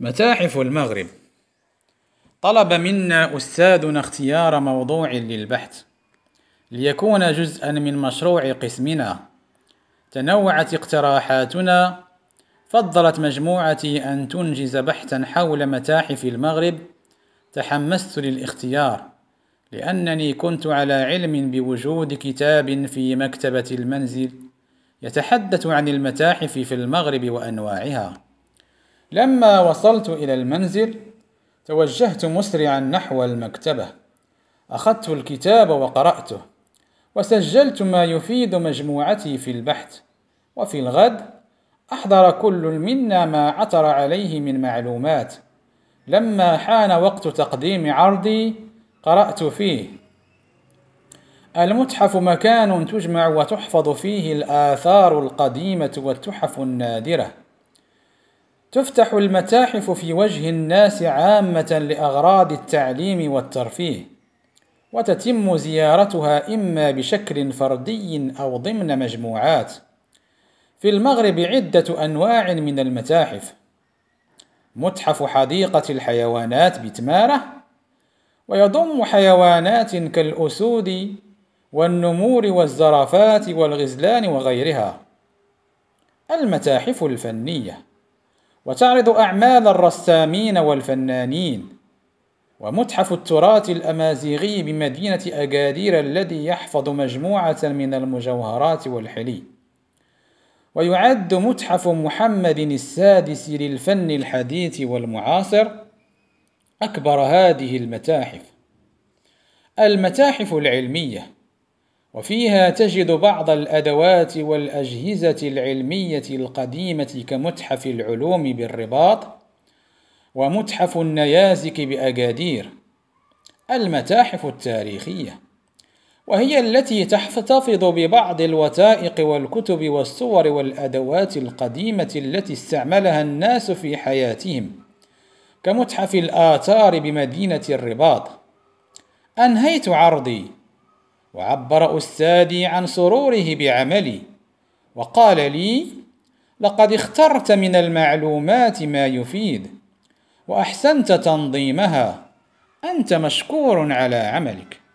متاحف المغرب طلب منا أستاذنا اختيار موضوع للبحث ليكون جزءا من مشروع قسمنا تنوعت اقتراحاتنا فضلت مجموعتي أن تنجز بحثا حول متاحف المغرب تحمست للاختيار لأنني كنت على علم بوجود كتاب في مكتبة المنزل يتحدث عن المتاحف في المغرب وأنواعها لما وصلت إلى المنزل توجهت مسرعا نحو المكتبة أخذت الكتاب وقرأته وسجلت ما يفيد مجموعتي في البحث وفي الغد أحضر كل منا ما عثر عليه من معلومات لما حان وقت تقديم عرضي قرأت فيه المتحف مكان تجمع وتحفظ فيه الآثار القديمة والتحف النادرة تفتح المتاحف في وجه الناس عامة لأغراض التعليم والترفيه وتتم زيارتها إما بشكل فردي أو ضمن مجموعات في المغرب عدة أنواع من المتاحف متحف حديقة الحيوانات بتمارة ويضم حيوانات كالأسود والنمور والزرافات والغزلان وغيرها المتاحف الفنيه وتعرض أعمال الرسامين والفنانين ومتحف التراث الأمازيغي بمدينة أكادير الذي يحفظ مجموعة من المجوهرات والحلي ويعد متحف محمد السادس للفن الحديث والمعاصر أكبر هذه المتاحف المتاحف العلمية وفيها تجد بعض الأدوات والأجهزة العلمية القديمة كمتحف العلوم بالرباط ومتحف النيازك بأكادير المتاحف التاريخية وهي التي تحتفظ ببعض الوثائق والكتب والصور والأدوات القديمة التي استعملها الناس في حياتهم كمتحف الآثار بمدينة الرباط أنهيت عرضي وعبر أستاذي عن سروره بعملي وقال لي لقد اخترت من المعلومات ما يفيد وأحسنت تنظيمها أنت مشكور على عملك